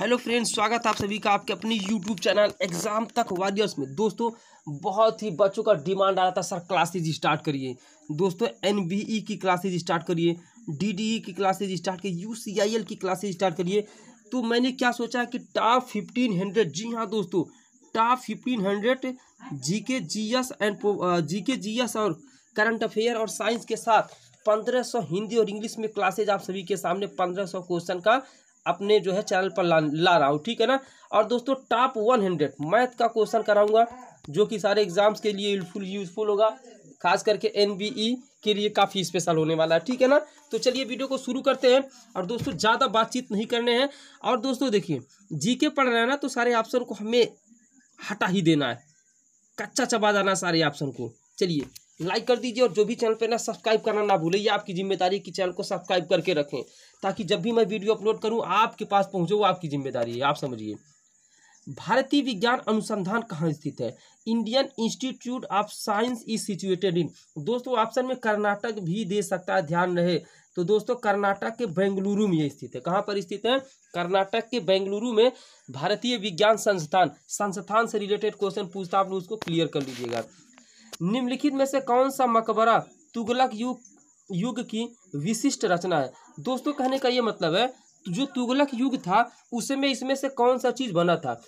hello friends स्वागत है आप सभी का आपके अपनी यूट्यूब चैनल एग्जाम तक वॉरियर्स में दोस्तों बहुत ही बच्चों का डिमांड आ रहा था सर क्लासेज स्टार्ट करिए दोस्तों एन e की क्लासेज स्टार्ट करिए डी e की क्लासेज स्टार्ट करिए यू की क्लासेज स्टार्ट करिए तो मैंने क्या सोचा कि टॉप फिफ्टीन हंड्रेड जी हाँ दोस्तों top fifteen hundred ji K G S and G K G S और करंट अफेयर और साइंस के साथ पंद्रह सौ हिंदी और इंग्लिश में क्लासेज आप सभी के सामने पंद्रह सौ क्वेश्चन का अपने जो है चैनल पर ला ला रहा हूँ ठीक है ना और दोस्तों टॉप वन हंड्रेड मैथ का क्वेश्चन कराऊंगा जो कि सारे एग्जाम्स के लिए यूजफुल यूजफुल होगा खास करके एन e के लिए काफ़ी स्पेशल होने वाला है ठीक है ना तो चलिए वीडियो को शुरू करते हैं और दोस्तों ज़्यादा बातचीत नहीं करने हैं और दोस्तों देखिए जीके पढ़ रहे हैं ना तो सारे ऑप्शन को हमें हटा ही देना है कच्चा चबा जाना सारे ऑप्शन को चलिए लाइक कर दीजिए और जो भी चैनल पर ना सब्सक्राइब करना ना भूलिए आपकी जिम्मेदारी की चैनल को सब्सक्राइब करके रखें ताकि जब भी मैं वीडियो अपलोड करूँ आपके पास पहुँचे वो आपकी जिम्मेदारी है आप समझिए भारतीय विज्ञान अनुसंधान कहाँ स्थित है Indian Institute of Science is situated in दोस्तों ऑप्शन में कर्नाटक भी दे सकता है ध्यान रहे तो दोस्तों कर्नाटक के बेंगलुरु में स्थित है कहाँ पर स्थित है कर्नाटक के बेंगलुरु में भारतीय विज्ञान संस्थान संस्थान से रिलेटेड क्वेश्चन पूछता आप लोग उसको क्लियर कर लीजिएगा निम्नलिखित में से कौन सा मकबरा तुगलक युग युग की विशिष्ट रचना है दोस्तों कहने का ये मतलब है जो तुगलक युग था उसमें इसमें से कौन सा चीज़ बना था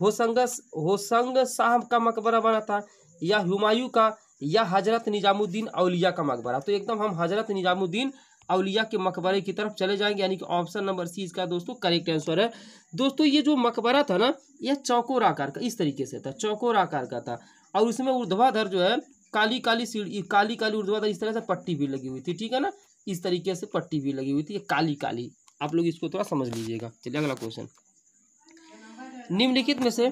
होसंग होसंग शाह का मकबरा बना था या हुमायूं का या हजरत निजामुद्दीन अलिया का मकबरा तो एकदम हम हजरत निजामुद्दीन अलिया के मकबरे की तरफ चले जाएंगे यानी कि ऑप्शन नंबर सी इसका दोस्तों करेक्ट आंसर है दोस्तों ये जो मकबरा था ना यह चौकोर आकार का इस तरीके से था चौकोर आकार का था और उसमें ऊर्ध्वाधर जो है काली काली सीढ़ी काली काली ऊर्ध्वाधर इस तरह से पट्टी भी लगी हुई थी ठीक है ना इस तरीके से पट्टी भी लगी हुई थी काली काली आप लोग इसको थोड़ा समझ लीजिएगा चलिए अगला क्वेश्चन निम्नलिखित में से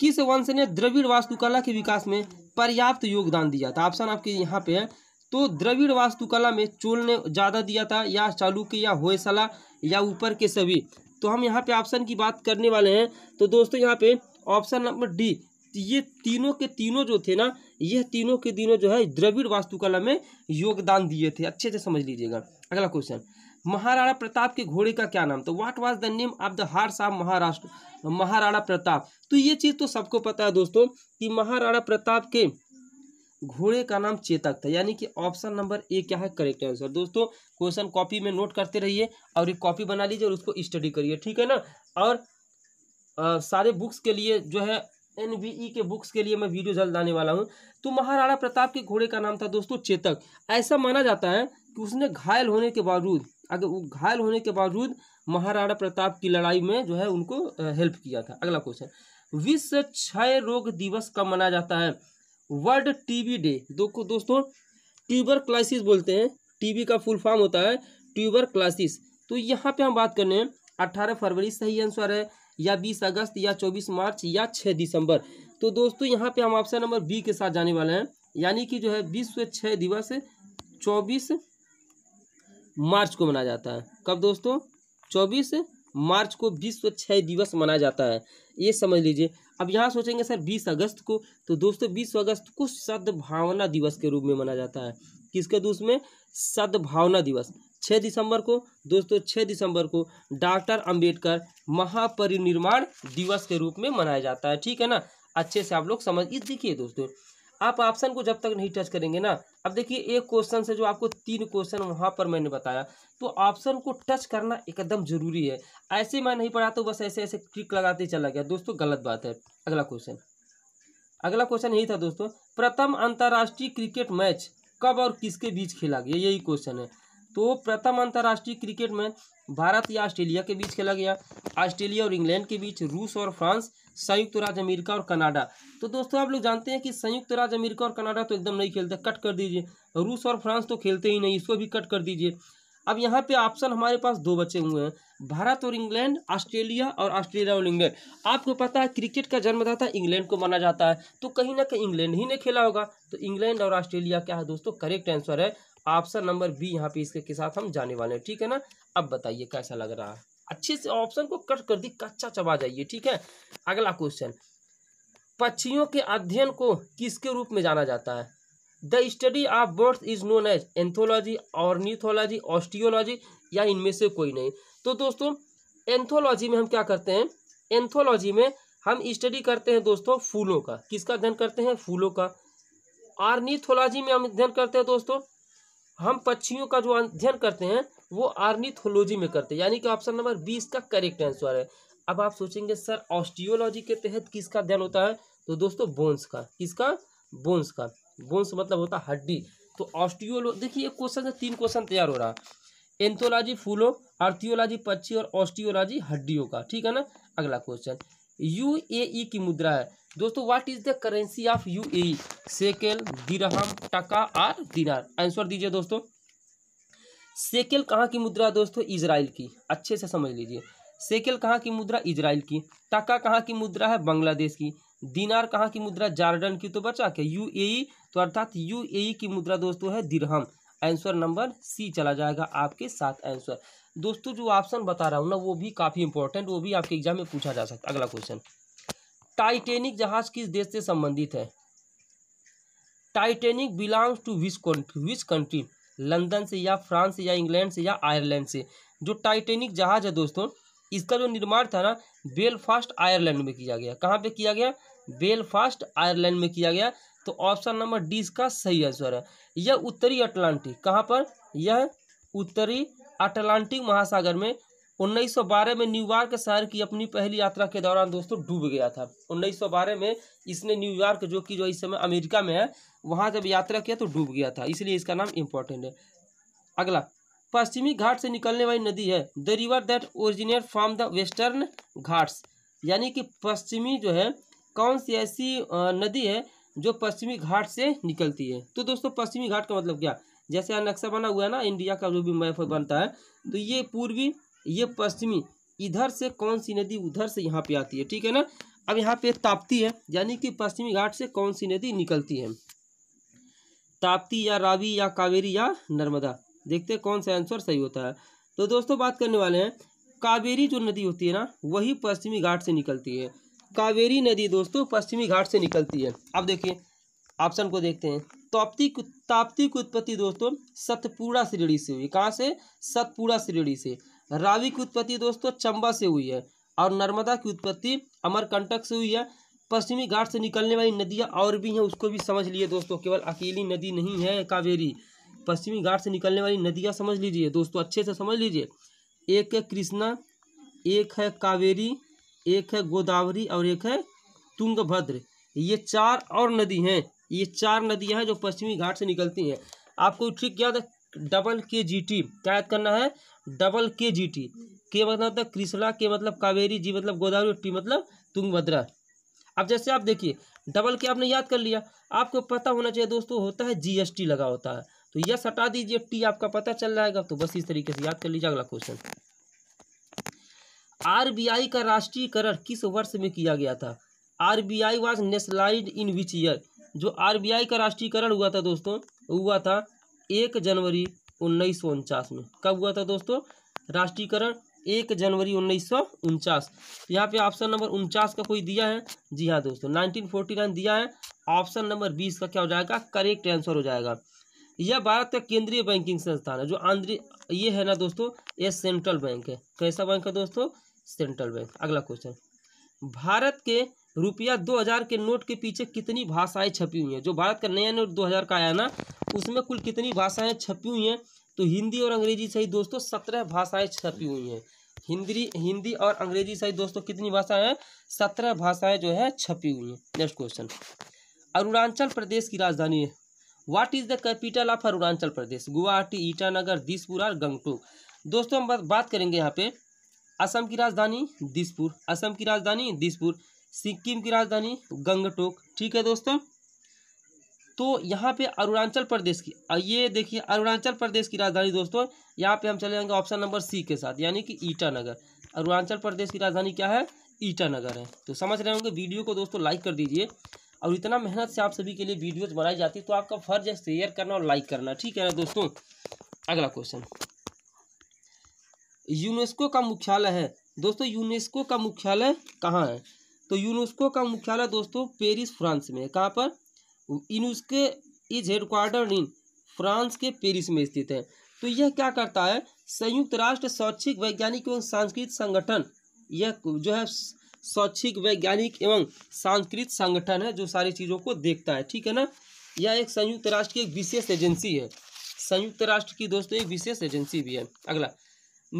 किस वंश ने द्रविड़ वास्तुकला के विकास में पर्याप्त योगदान दिया था ऑप्शन आपके यहाँ पे है तो द्रविड़ वास्तुकला में चोल ने ज़्यादा दिया था या चालुक्य या होयसला या ऊपर के सभी तो हम यहाँ पे ऑप्शन की बात करने वाले हैं तो दोस्तों यहाँ पे ऑप्शन नंबर डी ये तीनों के तीनों जो थे ना यह तीनों के तीनों जो है द्रविड़ वास्तुकला में योगदान दिए थे अच्छे से समझ लीजिएगा अगला क्वेश्चन महाराणा प्रताप के घोड़े का क्या नाम तो what was the name of the horse of Maharashtra Maharana Pratap तो ये चीज़ तो सबको पता है दोस्तों कि महाराणा प्रताप के घोड़े का नाम चेतक था यानी कि ऑप्शन नंबर ए क्या है करेक्ट आंसर दोस्तों क्वेश्चन कॉपी में नोट करते रहिए और एक कॉपी बना लीजिए और उसको स्टडी करिए ठीक है ना और आ, सारे बुक्स के लिए जो है एन के बुक्स के लिए मैं वीडियो जल्द आने वाला हूँ तो महाराणा प्रताप के घोड़े का नाम था दोस्तों चेतक ऐसा माना जाता है कि उसने घायल होने के बावजूद अगर वो घायल होने के बावजूद महाराणा प्रताप की लड़ाई में जो है उनको हेल्प किया था अगला क्वेश्चन विश्व क्षय रोग दिवस कब मनाया जाता है वर्ल्ड टीबी डे देखो दोस्तों ट्यूबर क्लासिस बोलते हैं टीबी का फुल फॉर्म होता है ट्यूबर क्लासिस तो यहाँ पे हम बात कर रहे हैं अट्ठारह फरवरी सही आंसर है या बीस अगस्त या चौबीस मार्च या छः दिसंबर तो दोस्तों यहाँ पे हम ऑप्शन नंबर बी के साथ जाने वाले हैं यानी कि जो है विश्व छः दिवस चौबीस मार्च को मनाया जाता है कब दोस्तों चौबीस मार्च को विश्व क्षय दिवस मनाया जाता है ये समझ लीजिए अब यहाँ सोचेंगे सर बीस अगस्त को तो दोस्तों बीस अगस्त को सद्भावना दिवस के रूप में मनाया जाता है किसके दोस्त में सद्भावना दिवस छः दिसंबर को दोस्तों छः दिसंबर को डॉक्टर अंबेडकर महापरिनिर्माण दिवस के रूप में मनाया जाता है ठीक है ना अच्छे से आप लोग समझ इस देखिए दोस्तों आप ऑप्शन को जब तक नहीं टच करेंगे ना अब देखिए एक क्वेश्चन से जो आपको तीन क्वेश्चन वहाँ पर मैंने बताया तो ऑप्शन को टच करना एकदम जरूरी है ऐसे मैं नहीं पढ़ा तो बस ऐसे ऐसे क्लिक लगाते चला गया दोस्तों गलत बात है अगला क्वेश्चन अगला क्वेश्चन यही था दोस्तों प्रथम अंतर्राष्ट्रीय क्रिकेट मैच कब और किसके बीच खेला गया यही क्वेश्चन है तो प्रथम अंतर्राष्ट्रीय क्रिकेट में भारत या ऑस्ट्रेलिया के बीच खेला गया ऑस्ट्रेलिया और इंग्लैंड के बीच रूस और फ्रांस संयुक्त राज्य अमेरिका और कनाडा तो दोस्तों आप लोग जानते हैं कि संयुक्त राज्य अमेरिका और कनाडा तो एकदम नहीं खेलते कट कर दीजिए रूस और फ्रांस तो खेलते ही नहीं इसको भी कट कर दीजिए अब यहाँ पे ऑप्शन हमारे पास दो बचे हुए हैं भारत और इंग्लैंड ऑस्ट्रेलिया और ऑस्ट्रेलिया और इंग्लैंड आपको पता है क्रिकेट का जन्मदाता इंग्लैंड को माना जाता है तो कहीं ना कहीं इंग्लैंड ही ने खेला होगा तो इंग्लैंड और ऑस्ट्रेलिया क्या है दोस्तों करेक्ट आंसर है ऑप्शन नंबर बी यहाँ पे इसके के साथ हम जाने वाले हैं ठीक है ना अब बताइए कैसा लग रहा है अच्छे से ऑप्शन को कट कर दी कच्चा चबा जाइए ठीक है अगला क्वेश्चन पक्षियों के अध्ययन को किसके रूप में जाना जाता है the study of birds is known as anthology और न्यूथोलॉजी ऑस्टियोलॉजी या इनमें से कोई नहीं तो दोस्तों एंथोलॉजी में हम क्या करते हैं एंथोलॉजी में हम स्टडी करते हैं दोस्तों फूलों का किसका अध्ययन करते हैं फूलों का आर्निथोलॉजी में हम अध्ययन करते हैं दोस्तों हम पक्षियों का जो अध्ययन करते हैं वो आर्निथोलॉजी में करते हैं यानी कि ऑप्शन नंबर बी इसका करेक्ट आंसर है अब आप सोचेंगे सर ऑस्टियोलॉजी के तहत किसका अध्ययन होता है तो दोस्तों बोन्स का किसका बोन्स का बोन्स मतलब होता है हड्डी तो ऑस्टियोलो देखिए एक क्वेश्चन से तीन क्वेश्चन तैयार हो रहा है एंथोलॉजी फूलों आर्थियोलॉजी पक्षी और ऑस्टियोलॉजी हड्डियों का ठीक है ना अगला क्वेश्चन यू ए की मुद्रा है दोस्तों what is the currency of U A shekel dirham taka और दिनार आंसर दीजिए दोस्तों सेकेल कहाँ की मुद्रा दोस्तों इसराइल की अच्छे से समझ लीजिए सेकेल कहाँ की मुद्रा इसराइल की टका कहाँ की मुद्रा है बांग्लादेश की दिनार कहाँ की मुद्रा जार्डन की तो बचा क्या यू e, तो अर्थात यू e की मुद्रा दोस्तों है दिरहम आंसर नंबर सी चला जाएगा आपके साथ आंसर दोस्तों जो ऑप्शन बता रहा हूँ ना वो भी काफ़ी इंपॉर्टेंट वो भी आपके एग्जाम में पूछा जा सकता अगला क्वेश्चन टाइटेनिक जहाज किस देश से संबंधित है Titanic belongs to which which country London से या फ्रांस से या इंग्लैंड से या आयरलैंड से जो टाइटेनिक जहाज है दोस्तों इसका जो निर्माण था ना बेलफास्ट आयरलैंड में किया गया कहाँ पे किया गया बेलफास्ट आयरलैंड में किया गया तो ऑप्शन नंबर डी इसका सही आंसर है यह उत्तरी अटलांटिक कहाँ पर यह उत्तरी अटलांटिक महासागर में 1912 में न्यूयॉर्क शहर की अपनी पहली यात्रा के दौरान दोस्तों डूब गया था 1912 में इसने न्यूयॉर्क जो कि जो इस समय अमेरिका में है वहाँ जब यात्रा किया तो डूब गया था इसलिए इसका नाम इम्पोर्टेंट है अगला पश्चिमी घाट से निकलने वाली नदी है the river that originate from the Western Ghats यानी कि पश्चिमी जो है कौन सी ऐसी नदी है जो पश्चिमी घाट से निकलती है तो दोस्तों पश्चिमी घाट का मतलब क्या जैसे यहाँ नक्शा बना हुआ है ना इंडिया का जो भी मैप बनता है तो ये पूर्वी ये पश्चिमी इधर से कौन सी नदी उधर से यहाँ पे आती है ठीक है ना अब यहाँ पे ताप्ती है यानी कि पश्चिमी घाट से कौन सी नदी निकलती है ताप्ती या रावी या कावेरी या नर्मदा देखते कौन सा आंसर सही होता है तो दोस्तों बात करने वाले हैं कावेरी जो नदी होती है ना वही पश्चिमी घाट से निकलती है कावेरी नदी दोस्तों पश्चिमी घाट से निकलती है अब देखिए ऑप्शन को देखते हैं ताप्ती ताप्ती की उत्पत्ति दोस्तों सतपुड़ा श्रेणी से हुई कहाँ से सतपुड़ा श्रेणी से रावी की उत्पत्ति दोस्तों चंबा से हुई है और नर्मदा की उत्पत्ति अमरकंटक से हुई है पश्चिमी घाट से निकलने वाली नदियाँ और भी हैं उसको भी समझ लिए दोस्तों केवल अकेली नदी नहीं है कावेरी पश्चिमी घाट से निकलने वाली नदियाँ समझ लीजिए दोस्तों अच्छे से समझ लीजिए एक है कृष्णा एक है कावेरी एक है गोदावरी और एक है तुंगभद्र ये चार और नदी हैं ये चार नदियाँ हैं जो पश्चिमी घाट से निकलती हैं आपको ठीक याद डबल के जी टी क्या याद करना है डबल के जी टी के मतलब होता है कृष्णा के मतलब कावेरी जी मतलब गोदावरी टी मतलब तुंगभद्रा अब जैसे आप देखिए डबल के आपने याद कर लिया आपको पता होना चाहिए दोस्तों होता है जीएसटी लगा होता है तो यह सटा दीजिए टी आपका पता चल जाएगा तो बस इस तरीके से याद कर लीजिए अगला क्वेश्चन आरबीआई का राष्ट्रीयकरण किस वर्ष में किया गया था RBI was nationalize in which year जो आरबीआई का राष्ट्रीयकरण हुआ था दोस्तों हुआ था एक जनवरी उन्नीस में कब हुआ था दोस्तों राष्ट्रीयकरण एक जनवरी उन्नीस सौ उनचास यहाँ पे ऑप्शन नंबर उनचास का कोई दिया है जी हाँ दोस्तों 1949 दिया है ऑप्शन नंबर बीस का क्या हो जाएगा करेक्ट आंसर हो जाएगा यह भारत का केंद्रीय बैंकिंग संस्थान है जो आंध्रीय ये है ना दोस्तों ये सेंट्रल बैंक है कैसा बैंक है दोस्तों सेंट्रल बैंक अगला क्वेश्चन भारत के रुपया हजार के नोट के पीछे कितनी भाषाएं छपी हुई हैं जो भारत का नया नोट हजार का आया ना उसमें कुल कितनी भाषाएं छपी हुई हैं तो हिंदी और अंग्रेजी सही दोस्तों सत्रह भाषाएं छपी हुई हैं हिंदी हिंदी और अंग्रेजी सही दोस्तों कितनी भाषाएं हैं सत्रह भाषाएं जो है छपी हुई हैं नेक्स्ट क्वेश्चन अरुणाचल प्रदेश की राजधानी है what is the capital of Arunachal Pradesh Guwahati Itanagar Dispur और गंगटोक दोस्तों हम बात करेंगे यहाँ पे असम की राजधानी दिसपुर असम की राजधानी दिसपुर सिक्किम की राजधानी गंगटोक ठीक है दोस्तों तो यहाँ पे अरुणाचल प्रदेश की ये देखिए अरुणाचल प्रदेश की राजधानी दोस्तों यहाँ पे हम चले जाएंगे ऑप्शन नंबर सी के साथ यानी कि ईटानगर अरुणाचल प्रदेश की राजधानी क्या है ईटानगर है तो समझ रहे होंगे वीडियो को दोस्तों लाइक कर दीजिए और इतना मेहनत से आप सभी के लिए वीडियोज़ बनाई जाती है तो आपका फर्ज है शेयर करना और लाइक करना ठीक है ना दोस्तों अगला क्वेश्चन यूनेस्को का मुख्यालय है दोस्तों यूनेस्को का मुख्यालय कहाँ है तो यूनेस्को का मुख्यालय दोस्तों पेरिस फ्रांस में है कहाँ पर इन उसके इज हेडक्वार्टर इन फ्रांस के पेरिस में स्थित है तो यह क्या करता है संयुक्त राष्ट्र शैक्षिक वैज्ञानिक एवं सांस्कृतिक संगठन यह जो है शैक्षिक वैज्ञानिक एवं सांस्कृतिक संगठन है जो सारी चीज़ों को देखता है ठीक है ना यह एक संयुक्त राष्ट्र की एक विशेष एजेंसी है संयुक्त राष्ट्र की दोस्तों एक विशेष एजेंसी भी है अगला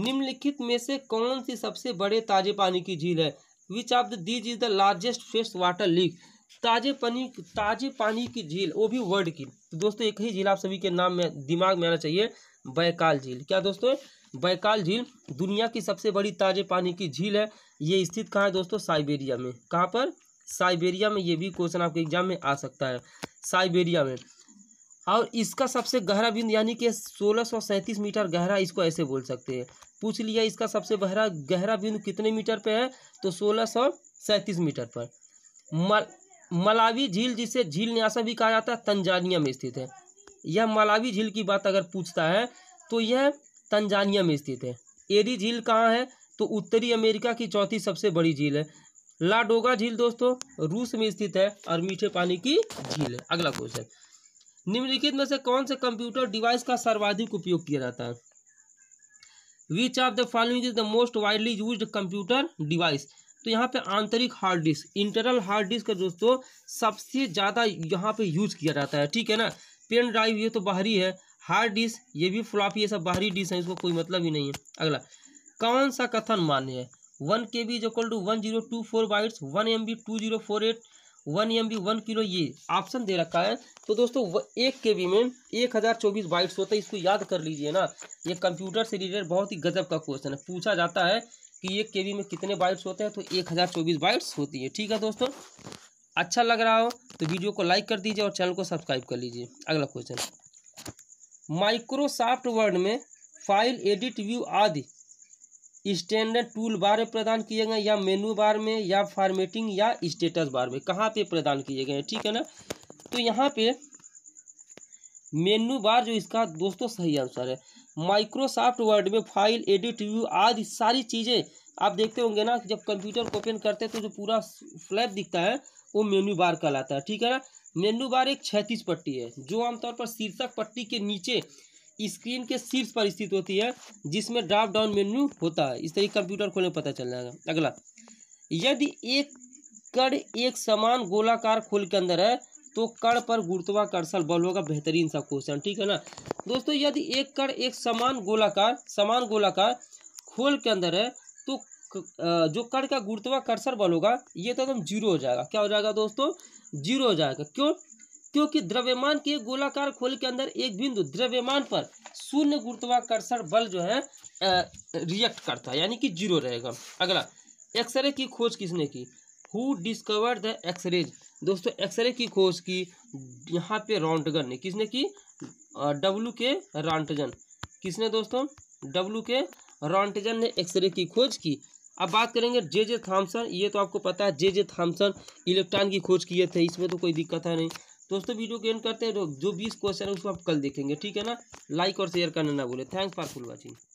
निम्नलिखित में से कौन सी सबसे बड़े ताजे पानी की झील है which of the these is the largest fresh water lake ताजे पानी ताजे पानी की झील वो भी वर्ल्ड की तो दोस्तों एक ही झील आप सभी के नाम में दिमाग में आना चाहिए बैकाल झील क्या दोस्तों बैकाल झील दुनिया की सबसे बड़ी ताजे पानी की झील है ये स्थित कहाँ है दोस्तों साइबेरिया में कहाँ पर साइबेरिया में ये भी क्वेश्चन आपके एग्जाम में आ सकता है साइबेरिया में और इसका सबसे गहरा बिंदु यानी कि सोलह मीटर गहरा इसको ऐसे बोल सकते हैं पूछ लिया इसका सबसे गहरा गहरा बिंदु कितने मीटर पर है तो सोलह सौ सैंतीस मीटर पर मल मलावी झील जिसे झील न्यासा भी कहा जाता है तंजानिया में स्थित है यह मलावी झील की बात अगर पूछता है तो यह तंजानिया में स्थित है एरी झील कहाँ है तो उत्तरी अमेरिका की चौथी सबसे बड़ी झील है लाडोगा झील दोस्तों रूस में स्थित है और मीठे पानी की झील है अगला क्वेश्चन निम्नलिखित में से कौन से कंप्यूटर डिवाइस का सर्वाधिक उपयोग किया जाता है which of the following is the most widely use computer device तो यहाँ पे आंतरिक hard disk internal hard disk का दोस्तों सबसे ज़्यादा यहाँ पे यूज किया जाता है ठीक है ना पेन ड्राइव ये तो बाहरी है हार्ड डिस्क ये भी फ्लॉपी ये सब बाहरी डिस्क है इसको कोई मतलब ही नहीं है अगला कौन सा कथन मान्य है one K B equal two one zero two four bytes one M B two zero four eight one M B one kilo ये ऑप्शन दे रखा है तो दोस्तों एक के बी में एक हज़ार चौबीस बाइट्स होता है इसको याद कर लीजिए ना ये कंप्यूटर से रिलेटेड बहुत ही गजब का क्वेश्चन है पूछा जाता है कि एक के में कितने बाइट्स होते हैं तो एक हज़ार चौबीस बाइट्स होती है ठीक है दोस्तों अच्छा लग रहा हो तो वीडियो को लाइक कर दीजिए और चैनल को सब्सक्राइब कर लीजिए अगला क्वेश्चन माइक्रोसॉफ्ट वर्ड में फाइल एडिट व्यू आदि स्टैंडर्ड टूल बार में प्रदान किए गए या मेनू बार में या फॉर्मेटिंग या स्टेटस बार में कहाँ पे प्रदान किए गए हैं ठीक है ना तो यहाँ पे मेनू बार जो इसका दोस्तों सही आंसर है माइक्रोसॉफ्ट वर्ड में फाइल एडिट व्यू आदि सारी चीज़ें आप देखते होंगे ना जब कंप्यूटर को ओपन करते हैं तो जो पूरा फ्लैप दिखता है वो मेन्यू बार कहलाता है ठीक है ना मेन्यू बार एक छैतीस पट्टी है जो आमतौर पर शीर्षक पट्टी के नीचे स्क्रीन के शीर्ष पर स्थित होती है जिसमें ड्राप डाउन मेन्यू होता है इस तरीके कंप्यूटर खोलने में पता चल जाएगा अगला यदि एक कड़ एक समान गोलाकार खोल के अंदर है तो कण पर गुरुत्वाकर्षण बल होगा बेहतरीन सा क्वेश्चन ठीक है ना दोस्तों यदि एक कण एक समान गोलाकार समान गोलाकार खोल के अंदर है तो जो कण का गुरुत्वाकर्षण बल होगा ये तो एकदम जीरो हो जाएगा क्या हो जाएगा दोस्तों जीरो हो जाएगा क्यों क्योंकि द्रव्यमान के गोलाकार खोल के अंदर एक बिंदु द्रव्यमान पर शून्य गुरुत्वाकर्षण बल जो है रिएक्ट करता है यानी कि जीरो रहेगा अगला एक्सरे की खोज किसने की हु डिस्कवर द एक्सरेज दोस्तों एक्सरे की खोज की यहाँ पे रॉन्टगन ने किसने की डब्लू के रॉन्टजन किसने दोस्तों डब्लू के रॉन्टजन ने एक्सरे की खोज की अब बात करेंगे जे जे थाम्सन ये तो आपको पता है जे जे थाम्सन इलेक्ट्रॉन की खोज किए थे इसमें तो कोई दिक्कत है नहीं दोस्तों वीडियो को एंड करते हैं जो बीस क्वेश्चन है उसको आप कल देखेंगे ठीक है ना लाइक और शेयर करना ना बोले थैंक्स फॉर फुल वॉचिंग